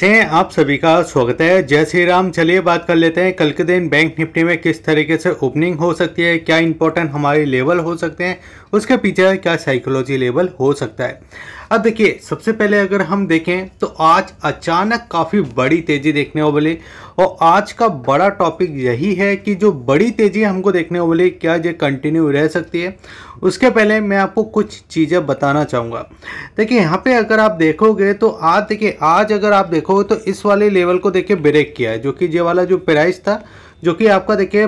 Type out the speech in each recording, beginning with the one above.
से आप सभी का स्वागत है जय श्री राम चलिए बात कर लेते हैं कल के दिन बैंक निफ्टी में किस तरीके से ओपनिंग हो सकती है क्या इंपॉर्टेंट हमारे लेवल हो सकते हैं उसके पीछे क्या साइकोलॉजी लेवल हो सकता है अब देखिए सबसे पहले अगर हम देखें तो आज अचानक काफ़ी बड़ी तेज़ी देखने को मिली और आज का बड़ा टॉपिक यही है कि जो बड़ी तेज़ी हमको देखने को मिली क्या ये कंटिन्यू रह सकती है उसके पहले मैं आपको कुछ चीज़ें बताना चाहूँगा देखिए यहाँ पे अगर आप देखोगे तो आज देखिए आज अगर आप देखोगे तो इस वाले लेवल को देखिए ब्रेक किया है जो कि ये वाला जो प्राइस था जो कि आपका देखिए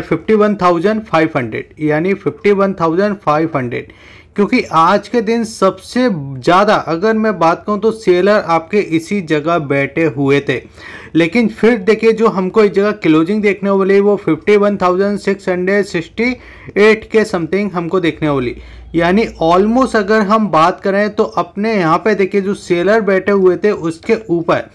fifty one thousand five hundred यानी fifty one thousand five hundred क्योंकि आज के दिन सबसे ज़्यादा अगर मैं बात करूँ तो सेलर आपके इसी जगह बैठे हुए थे लेकिन फिर देखिए जो हमको इस जगह क्लोजिंग देखने वाली वो fifty one thousand six hundred sixty eight के समथिंग हमको देखने वाली यानी ऑलमोस्ट अगर हम बात करें तो अपने यहाँ पे देखिए जो सेलर बैठे हुए थे उसके ऊपर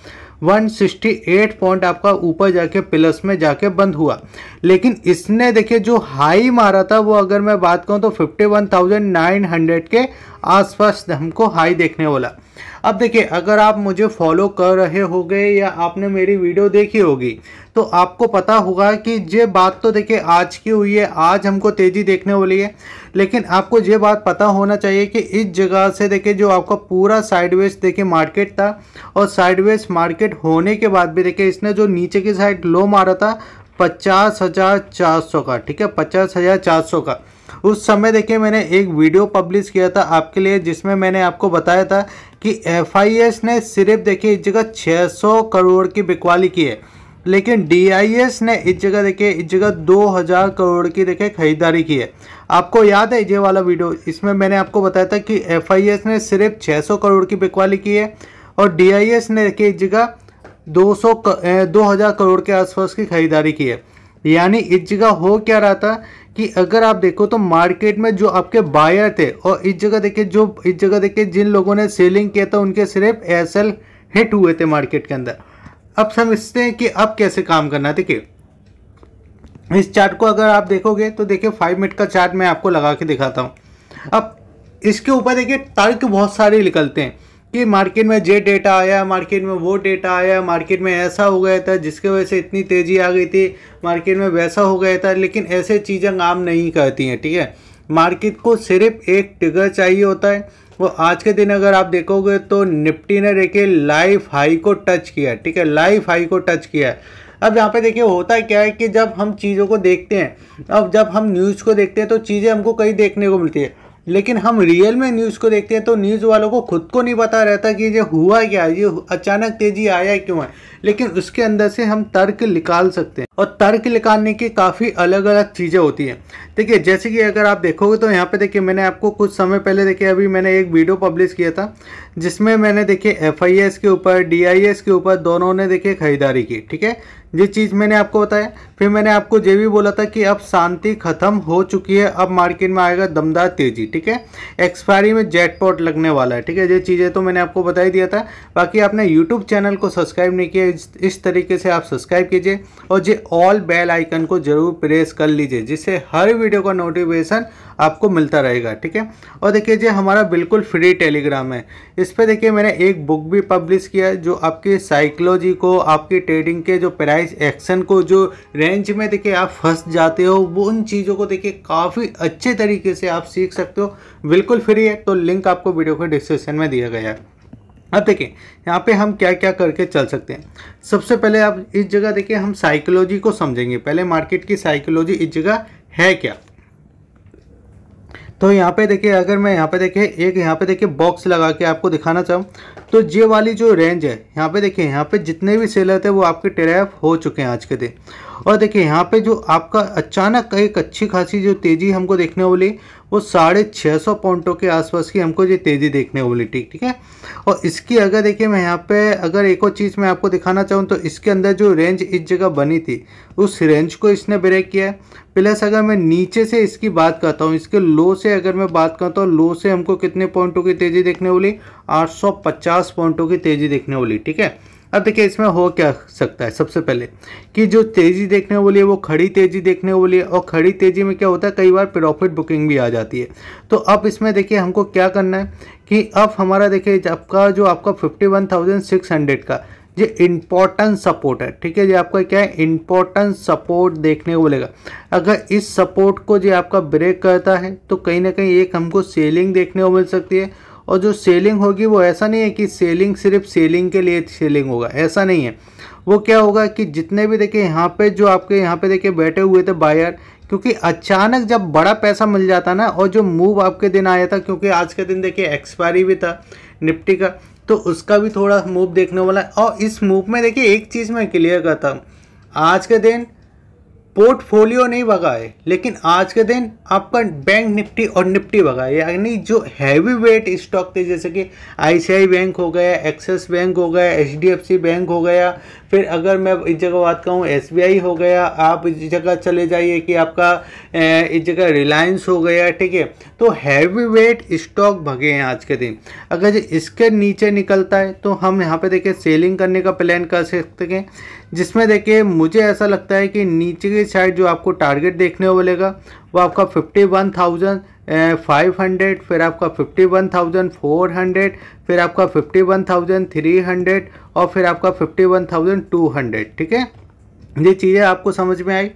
168 पॉइंट आपका ऊपर जाके प्लस में जाके बंद हुआ लेकिन इसने देखिए जो हाई मारा था वो अगर मैं बात करूँ तो 51,900 के आसपास हमको हाई देखने वाला अब देखिए अगर आप मुझे फॉलो कर रहे होगे या आपने मेरी वीडियो देखी होगी तो आपको पता होगा कि ये बात तो देखिए आज की हुई है आज हमको तेज़ी देखने वाली है लेकिन आपको ये बात पता होना चाहिए कि इस जगह से देखिए जो आपका पूरा साइडवेज देखिए मार्केट था और साइडवेज मार्केट होने के बाद भी देखिए इसने जो नीचे की साइड लो मारा था पचास हज़ार चार सौ का ठीक है पचास हज़ार चार सौ का उस समय देखिए मैंने एक वीडियो पब्लिश किया था आपके लिए जिसमें मैंने आपको बताया था कि एफ ने सिर्फ देखिए इस जगह 600 करोड़ की बिकवाली की है लेकिन डी ने इस जगह देखिए इस जगह 2000 करोड़ की देखिए खरीदारी की है आपको याद है ये वाला वीडियो इसमें मैंने आपको बताया था कि एफ ने सिर्फ छः करोड़ की बिकवाली की है और डी ने देखिए इस जगह 200 दो हज़ार करोड़ के आसपास की खरीदारी की है यानी इस जगह हो क्या रहा था कि अगर आप देखो तो मार्केट में जो आपके बायर थे और इस जगह देखिए जो इस जगह देखिए जिन लोगों ने सेलिंग किया था उनके सिर्फ एस हिट हुए थे मार्केट के अंदर अब समझते हैं कि अब कैसे काम करना है देखिए इस चार्ट को अगर आप देखोगे तो देखिए फाइव मिनट का चार्ट मैं आपको लगा के दिखाता हूँ अब इसके ऊपर देखिए तर्क बहुत सारे निकलते हैं कि मार्केट में जे डेटा आया मार्केट में वो डेटा आया मार्केट में ऐसा हो गया था जिसके वजह से इतनी तेज़ी आ गई थी मार्केट में वैसा हो गया था लेकिन ऐसे चीज़ें काम नहीं करती हैं ठीक है मार्केट को सिर्फ एक टिगर चाहिए होता है वो आज के दिन अगर आप देखोगे तो निपटी ने देखिए लाइफ हाई को टच किया ठीक है लाइफ हाई को टच किया है अब यहाँ पे देखिए होता क्या है कि जब हम चीज़ों को देखते हैं अब जब हम न्यूज़ को देखते हैं तो चीज़ें हमको कई देखने को मिलती है लेकिन हम रियल में न्यूज़ को देखते हैं तो न्यूज़ वालों को खुद को नहीं पता रहता कि ये हुआ क्या ये अचानक तेजी आया क्यों है लेकिन उसके अंदर से हम तर्क निकाल सकते हैं और तर्क निकालने की काफ़ी अलग अलग चीज़ें होती हैं देखिए जैसे कि अगर आप देखोगे तो यहाँ पे देखिए मैंने आपको कुछ समय पहले देखिए अभी मैंने एक वीडियो पब्लिश किया था जिसमें मैंने देखिए एफ के ऊपर डी के ऊपर दोनों ने देखिए खरीदारी की ठीक है ये चीज़ मैंने आपको बताया फिर मैंने आपको ये भी बोला था कि अब शांति खत्म हो चुकी है अब मार्केट में आएगा दमदार तेजी ठीक है एक्सपायरी में जेटपॉट लगने वाला है ठीक है ये चीज़ें तो मैंने आपको बता ही दिया था बाकी आपने यूट्यूब चैनल को सब्सक्राइब नहीं किया इस, इस तरीके से आप सब्सक्राइब कीजिए और ये ऑल बेल आइकन को जरूर प्रेस कर लीजिए जिससे हर वीडियो का नोटिफिकेशन आपको मिलता रहेगा ठीक है और देखिए जी हमारा बिल्कुल फ्री टेलीग्राम है इस पर देखिए मैंने एक बुक भी पब्लिश किया है जो आपकी साइकोलॉजी को आपकी ट्रेडिंग के जो प्राइस एक्शन को जो रेंज में देखिए आप फंस जाते हो वो उन चीज़ों को देखिए काफ़ी अच्छे तरीके से आप सीख सकते हो बिल्कुल फ्री है तो लिंक आपको वीडियो के डिस्क्रिप्शन में दिया गया है अब देखिए यहाँ पे हम क्या क्या करके चल सकते हैं सबसे पहले आप इस जगह देखिए हम साइकोलॉजी को समझेंगे पहले मार्केट की साइकोलॉजी इस जगह है क्या तो यहाँ पे देखिए अगर मैं यहाँ पे देखिए एक यहाँ पे देखिए बॉक्स लगा के आपको दिखाना चाहूँ तो ये वाली जो रेंज है यहाँ पे देखिए यहाँ पे जितने भी सेलर थे वो आपके टेरेफ हो चुके हैं आज के दिन और देखिए यहाँ पे जो आपका अचानक एक अच्छी खासी जो तेज़ी हमको देखने वाली वो साढ़े छः सौ पॉइंटों के आसपास की हमको ये तेज़ी देखने वाली ठीक ठीक है और इसकी अगर देखिए मैं यहाँ पे अगर एक और चीज़ मैं आपको दिखाना चाहूँ तो इसके अंदर जो रेंज इस जगह बनी थी उस रेंज को इसने ब्रेक किया है प्लस अगर मैं नीचे से इसकी बात करता हूँ इसके लो से अगर मैं बात करता हूँ लो से हमको कितने पॉइंटों की तेज़ी देखने वाली आठ पॉइंटों की तेज़ी देखने वाली ठीक है अब देखिए इसमें हो क्या सकता है सबसे पहले कि जो तेज़ी देखने वाली है वो खड़ी तेज़ी देखने वाली है और खड़ी तेज़ी में क्या होता है कई बार प्रॉफिट बुकिंग भी आ जाती है तो अब इसमें देखिए हमको क्या करना है कि अब हमारा देखिए आपका जो आपका fifty one thousand six hundred का ये इम्पोर्टेंट सपोर्ट है ठीक है ये आपका क्या है इम्पोर्टेंट सपोर्ट देखने को मिलेगा अगर इस सपोर्ट को जो आपका ब्रेक करता है तो कहीं ना कहीं एक हमको सेलिंग देखने को मिल सकती है और जो सेलिंग होगी वो ऐसा नहीं है कि सेलिंग सिर्फ सेलिंग के लिए सेलिंग होगा ऐसा नहीं है वो क्या होगा कि जितने भी देखिए यहाँ पे जो आपके यहाँ पे देखिए बैठे हुए थे बायर क्योंकि अचानक जब बड़ा पैसा मिल जाता ना और जो मूव आपके दिन आया था क्योंकि आज के दिन देखिए एक्सपायरी भी था निपटी का तो उसका भी थोड़ा मूव देखने वाला है और इस मूव में देखिए एक चीज़ मैं क्लियर करता हूँ आज के दिन पोर्टफोलियो नहीं भगाए लेकिन आज के दिन आपका बैंक निफ्टी और निफ्टी भगाए यानी जो हैवी वेट स्टॉक थे जैसे कि आईसीआई बैंक हो गया एक्सिस बैंक हो गया एचडीएफसी बैंक हो गया फिर अगर मैं इस जगह बात कहूँ एसबीआई हो गया आप इस जगह चले जाइए कि आपका इस जगह रिलायंस हो गया ठीक है तो हैवी वेट स्टॉक भगे हैं आज के दिन अगर इसके नीचे निकलता है तो हम यहाँ पर देखिए सेलिंग करने का प्लान कर सकते हैं जिसमें देखिए मुझे ऐसा लगता है कि नीचे की साइड जो आपको टारगेट देखने को मिलेगा वो आपका fifty one thousand five hundred फिर आपका fifty one thousand four hundred फिर आपका fifty one thousand three hundred और फिर आपका fifty one thousand two hundred ठीक है ये चीज़ें आपको समझ में आई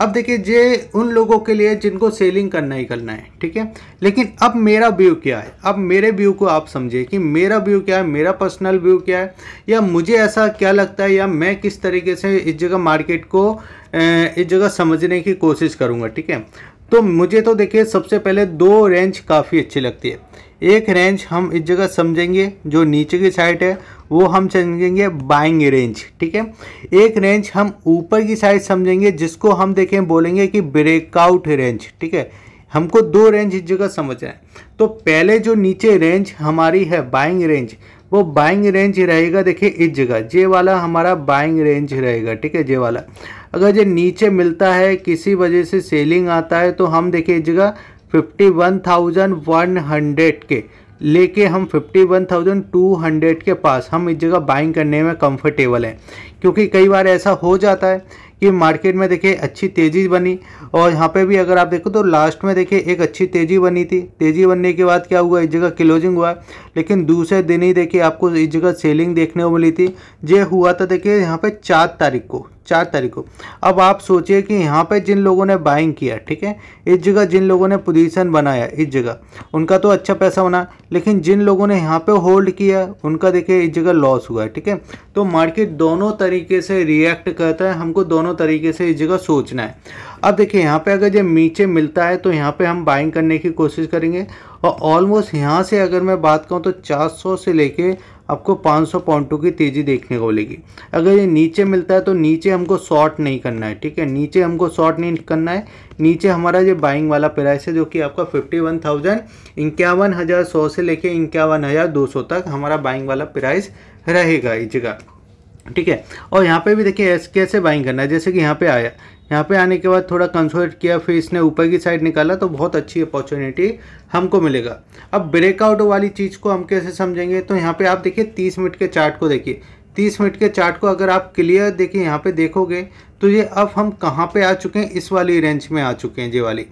अब देखिए ये उन लोगों के लिए जिनको सेलिंग करना ही करना है ठीक है लेकिन अब मेरा व्यू क्या है अब मेरे व्यू को आप समझिए कि मेरा व्यू क्या है मेरा पर्सनल व्यू क्या है या मुझे ऐसा क्या लगता है या मैं किस तरीके से इस जगह मार्केट को इस जगह समझने की कोशिश करूँगा ठीक है तो मुझे तो देखिए सबसे पहले दो रेंज काफ़ी अच्छी लगती है एक रेंज हम इस जगह समझेंगे जो नीचे की साइड है वो हम समझेंगे बाइंग रेंज ठीक है एक रेंज हम ऊपर की साइड समझेंगे जिसको हम देखें बोलेंगे कि ब्रेकआउट रेंज ठीक है हमको दो रेंज इस जगह समझ रहे हैं तो पहले जो नीचे रेंज हमारी है बाइंग रेंज वो बाइंग रेंज रहेगा देखिए इस जगह जे वाला हमारा बाइंग रेंज रहेगा ठीक है जे वाला अगर ये नीचे मिलता है किसी वजह से सेलिंग आता है तो हम देखिए इस जगह fifty one thousand one hundred के लेके हम fifty one thousand two hundred के पास हम इस जगह बाइंग करने में कंफर्टेबल हैं क्योंकि कई बार ऐसा हो जाता है कि मार्केट में देखिए अच्छी तेज़ी बनी और यहाँ पे भी अगर आप देखो तो लास्ट में देखिए एक अच्छी तेज़ी बनी थी तेज़ी बनने के बाद क्या हुआ इस जगह क्लोजिंग हुआ लेकिन दूसरे दिन ही देखिए आपको इस जगह सेलिंग देखने को मिली थी ये हुआ था देखिए यहाँ पर चार तारीख को चार तारीख को अब आप सोचिए कि यहाँ पर जिन लोगों ने बाइंग किया ठीक है इस जगह जिन लोगों ने पोजिशन बनाया इस जगह उनका तो अच्छा पैसा बना लेकिन जिन लोगों ने यहाँ पर होल्ड किया उनका देखिए इस जगह लॉस हुआ है ठीक है तो मार्केट दोनों तरीके से रिएक्ट करता है हमको दोनों दोनों तरीके से इस जगह सोचना है अब देखिए यहाँ पे अगर जब नीचे मिलता है तो यहाँ पे हम बाइंग करने की कोशिश करेंगे और ऑलमोस्ट यहाँ से अगर मैं बात करूँ तो 400 से लेके आपको 500 सौ पॉइंटों की तेज़ी देखने को मिलेगी अगर ये नीचे मिलता है तो नीचे हमको शॉर्ट नहीं करना है ठीक है नीचे हमको शॉर्ट नहीं करना है नीचे हमारा ये बाइंग वाला प्राइस है जो कि आपका फिफ्टी वन थाउजेंड इक्यावन हज़ार सौ से लेके इक्यावन हज़ार दो सौ तक हमारा बाइंग वाला प्राइस रहेगा इस जगह ठीक है और यहाँ पे भी देखिए कैसे बाइंग करना है जैसे कि यहाँ पे आया यहाँ पे आने के बाद थोड़ा कंसोलिडेट किया फिर इसने ऊपर की साइड निकाला तो बहुत अच्छी अपॉर्चुनिटी हमको मिलेगा अब ब्रेकआउट वाली चीज़ को हम कैसे समझेंगे तो यहाँ पे आप देखिए 30 मिनट के चार्ट को देखिए तीस मिनट के चार्ट को अगर आप क्लियर देखिए यहाँ पे देखोगे तो ये अब हम कहाँ पे आ चुके हैं इस वाली रेंज में आ चुके हैं ये वाली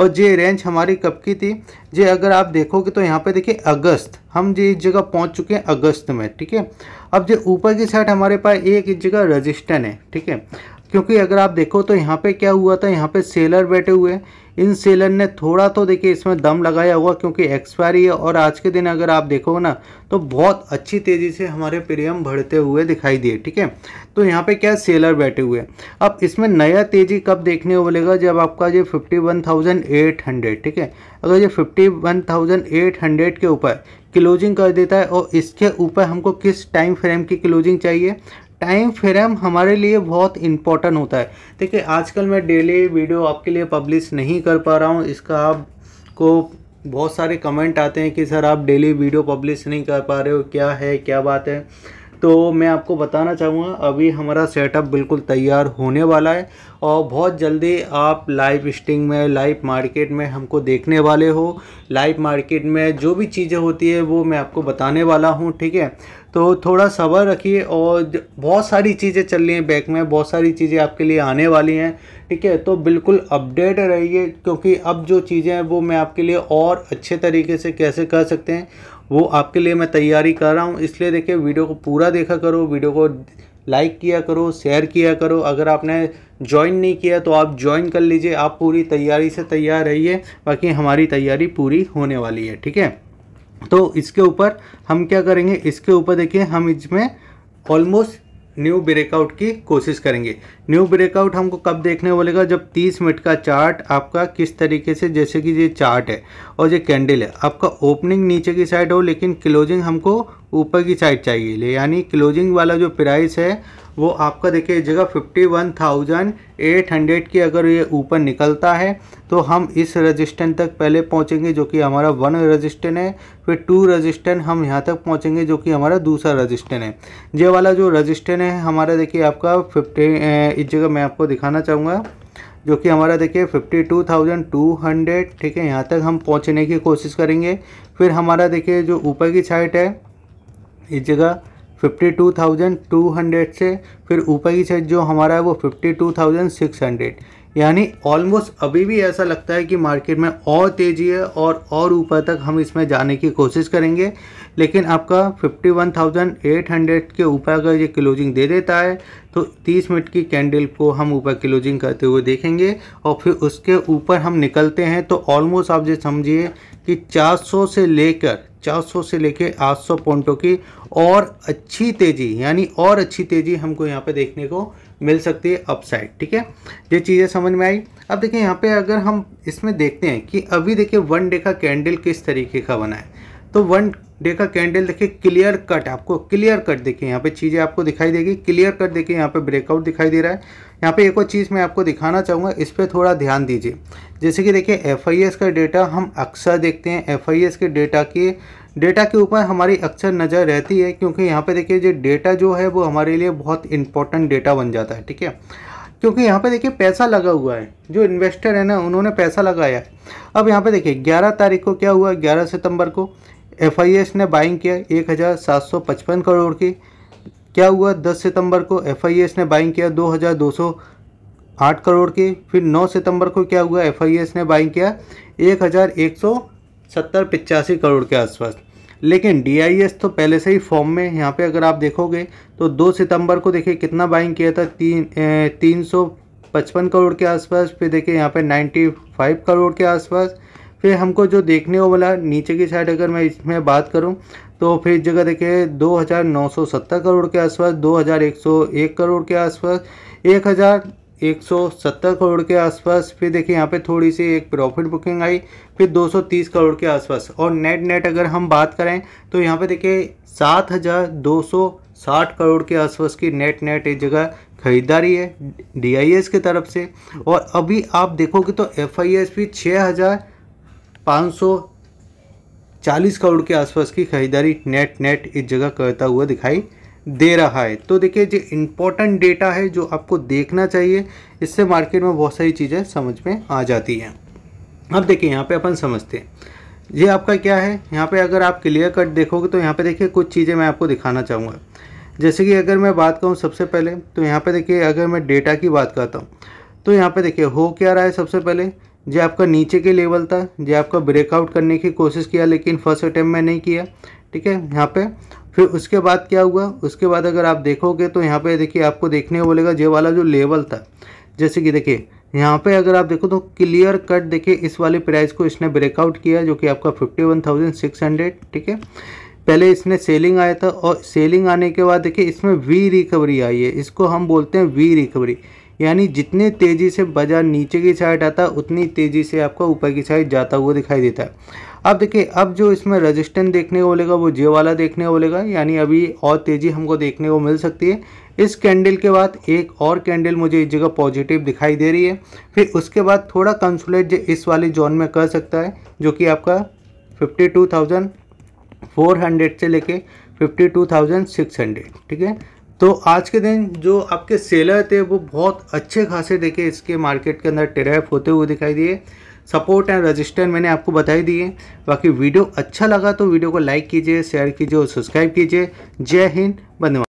और ये रेंज हमारी कब की थी ये अगर आप देखोगे तो यहाँ पे देखिए अगस्त हम ये इस जगह पहुँच चुके हैं अगस्त में ठीक है अब जो ऊपर की साइड हमारे पास एक इस जगह रजिस्टन है ठीक है क्योंकि अगर आप देखो तो यहाँ पे क्या हुआ था यहाँ पे सेलर बैठे हुए हैं इन सेलर ने थोड़ा तो देखिए इसमें दम लगाया हुआ क्योंकि एक्सपायरी है और आज के दिन अगर आप देखो ना तो बहुत अच्छी तेज़ी से हमारे प्रीमियम बढ़ते हुए दिखाई दिए ठीक है तो यहाँ पे क्या सेलर बैठे हुए हैं अब इसमें नया तेज़ी कब देखने को मिलेगा जब आपका ये fifty one thousand eight hundred ठीक है अगर ये fifty one thousand eight hundred के ऊपर क्लोजिंग कर देता है और इसके ऊपर हमको किस टाइम फ्रेम की क्लोजिंग चाहिए टाइम फ्रेम हमारे लिए बहुत इंपॉर्टेंट होता है देखिए आजकल मैं डेली वीडियो आपके लिए पब्लिश नहीं कर पा रहा हूँ इसका आपको बहुत सारे कमेंट आते हैं कि सर आप डेली वीडियो पब्लिश नहीं कर पा रहे हो क्या है क्या बात है तो मैं आपको बताना चाहूँगा अभी हमारा सेटअप बिल्कुल तैयार होने वाला है और बहुत जल्दी आप लाइव स्टिंग में लाइव मार्केट में हमको देखने वाले हो लाइव मार्केट में जो भी चीज़ें होती है वो मैं आपको बताने वाला हूँ ठीक है तो थोड़ा सबर रखिए और बहुत सारी चीज़ें चल रही हैं बैक में बहुत सारी चीज़ें आपके लिए आने वाली हैं ठीक है तो बिल्कुल अपडेट रहिए क्योंकि अब जो चीज़ें हैं वो मैं आपके लिए और अच्छे तरीके से कैसे कर सकते हैं वो आपके लिए मैं तैयारी कर रहा हूँ इसलिए देखिए वीडियो को पूरा देखा करो वीडियो को लाइक किया करो शेयर किया करो अगर आपने ज्वाइन नहीं किया तो आप ज्वाइन कर लीजिए आप पूरी तैयारी से तैयार रहिए बाकी हमारी तैयारी पूरी होने वाली है ठीक है तो इसके ऊपर हम क्या करेंगे इसके ऊपर देखिए हम इसमें ऑलमोस्ट न्यू ब्रेकआउट की कोशिश करेंगे न्यू ब्रेकआउट हमको कब देखने बोलेगा जब 30 मिनट का चार्ट आपका किस तरीके से जैसे कि ये चार्ट है और ये कैंडल है आपका ओपनिंग नीचे की साइड हो लेकिन क्लोजिंग हमको ऊपर की साइड चाहिए यानी क्लोजिंग वाला जो प्राइस है वो आपका देखिए जगह fifty one thousand eight hundred की अगर ये ऊपर निकलता है तो हम इस रजिस्टेंट तक पहले पहुंचेंगे जो कि हमारा वन रजिस्टेंट है फिर टू रजिस्टेंट हम यहाँ तक पहुंचेंगे जो कि हमारा दूसरा रजिस्टेंट है ये वाला जो रजिस्टेंट है हमारा देखिए आपका फिफ्टी इस जगह मैं आपको दिखाना चाहूँगा जो कि हमारा देखिए fifty two thousand two hundred ठीक है यहाँ तक हम पहुँचने की कोशिश करेंगे फिर हमारा देखिए जो ऊपर की साइड है इस जगह fifty two thousand two hundred से फिर ऊपर की साइड जो हमारा है वो fifty two thousand six hundred यानी ऑलमोस्ट अभी भी ऐसा लगता है कि मार्केट में और तेज़ी है और और ऊपर तक हम इसमें जाने की कोशिश करेंगे लेकिन आपका 51,800 के ऊपर अगर ये क्लोजिंग दे देता है तो 30 मिनट की कैंडल को हम ऊपर क्लोजिंग करते हुए देखेंगे और फिर उसके ऊपर हम निकलते हैं तो ऑलमोस्ट आप ये समझिए कि 400 से लेकर 400 से लेकर 800 पॉइंटों की और अच्छी तेज़ी यानी और अच्छी तेज़ी हमको यहाँ पे देखने को मिल सकती है अपसाइड ठीक है ये चीज़ें समझ में आई अब देखिए यहाँ पे अगर हम इसमें देखते हैं कि अभी देखिए वन डे का कैंडल किस तरीके का बना है तो वन देखा कैंडल देखिए क्लियर कट आपको क्लियर कट देखिए यहाँ पे चीज़ें आपको दिखाई देगी क्लियर कट देखिए यहाँ पे ब्रेकआउट दिखाई दे रहा है यहाँ पे एक और चीज़ मैं आपको दिखाना चाहूँगा इस पर थोड़ा ध्यान दीजिए जैसे कि देखिए एफ का डेटा हम अक्सर देखते हैं एफ के डेटा के डेटा के ऊपर हमारी अक्सर नज़र रहती है क्योंकि यहाँ पर देखिए जो डेटा जो है वो हमारे लिए बहुत इंपॉर्टेंट डेटा बन जाता है ठीक है क्योंकि यहाँ पे देखिए पैसा लगा हुआ है जो इन्वेस्टर है ना उन्होंने पैसा लगाया है अब यहाँ पे देखिए 11 तारीख को क्या हुआ 11 सितंबर को एफआईएस ने बाइंग किया 1755 करोड़ की क्या हुआ 10 सितंबर को एफआईएस ने बाइंग किया 2208 करोड़ की फिर 9 सितंबर को क्या हुआ एफआईएस ने बाइंग किया एक हज़ार एक सौ सत्तर करोड़ के आसपास लेकिन डी तो पहले से ही फॉर्म में यहाँ पे अगर आप देखोगे तो 2 सितंबर को देखिए कितना बाइंग किया था तीन ए, तीन सौ पचपन करोड़ के आसपास फिर देखिए यहाँ पे 95 करोड़ के आसपास फिर हमको जो देखने हो वाला नीचे की साइड अगर मैं इसमें बात करूं तो फिर जगह देखिए 2,970 करोड़ के आसपास 2,101 करोड़ के आसपास 1,170 करोड़ के आसपास फिर देखिए यहाँ पे थोड़ी सी एक प्रॉफिट बुकिंग आई फिर 230 करोड़ के आसपास और नेट नेट अगर हम बात करें तो यहाँ पे देखिए 7,260 करोड़ के आसपास की नेट नेट एक जगह खरीदारी है डी की तरफ से और अभी आप देखोगे तो एफ भी छः हज़ार 540 करोड़ के आसपास की खरीदारी नेट नेट इस जगह करता हुआ दिखाई दे रहा है तो देखिए जो इम्पोर्टेंट डेटा है जो आपको देखना चाहिए इससे मार्केट में बहुत सारी चीज़ें समझ में आ जाती हैं अब देखिए यहाँ पे अपन समझते हैं ये आपका क्या है यहाँ पे अगर आप क्लियर कट देखोगे तो यहाँ पे देखिए कुछ चीज़ें मैं आपको दिखाना चाहूँगा जैसे कि अगर मैं बात करूँ सबसे पहले तो यहाँ पर देखिए अगर मैं डेटा की बात करता हूँ तो यहाँ पर देखिए हो क्या रहा है सबसे पहले जो आपका नीचे के लेवल था जो आपका ब्रेकआउट करने की कोशिश किया लेकिन फर्स्ट अटैम्प्ट में नहीं किया ठीक है यहाँ पे फिर उसके बाद क्या हुआ उसके बाद अगर आप देखोगे तो यहाँ पे देखिए आपको देखने को बोलेगा जे वाला जो लेवल था जैसे कि देखिए यहाँ पे अगर आप देखो तो क्लियर कट देखिए इस वाले प्राइस को इसने ब्रेकआउट किया जो कि आपका fifty one thousand six hundred ठीक है पहले इसने सेलिंग आया था और सेलिंग आने के बाद देखिए इसमें वी रिकवरी आई है इसको हम बोलते हैं वी रिकवरी यानी जितने तेज़ी से बाज़ार नीचे की साइड आता है उतनी तेज़ी से आपका ऊपर की साइड जाता हुआ दिखाई देता है अब देखिए अब जो इसमें रेजिस्टेंस देखने को मिलेगा वो जे वाला देखने को मिलेगा यानी अभी और तेज़ी हमको देखने को मिल सकती है इस कैंडल के बाद एक और कैंडल मुझे इस जगह पॉजिटिव दिखाई दे रही है फिर उसके बाद थोड़ा कंसुलेट इस वाले जोन में कर सकता है जो कि आपका fifty two thousand four hundred से लेके fifty two thousand six hundred ठीक है तो आज के दिन जो आपके सेलर थे वो बहुत अच्छे खासे देखे इसके मार्केट के अंदर टेरेप होते हुए दिखाई दिए सपोर्ट एंड रजिस्टर मैंने आपको बताई दिए बाकी वीडियो अच्छा लगा तो वीडियो को लाइक कीजिए शेयर कीजिए और सब्सक्राइब कीजिए जय हिंद बंद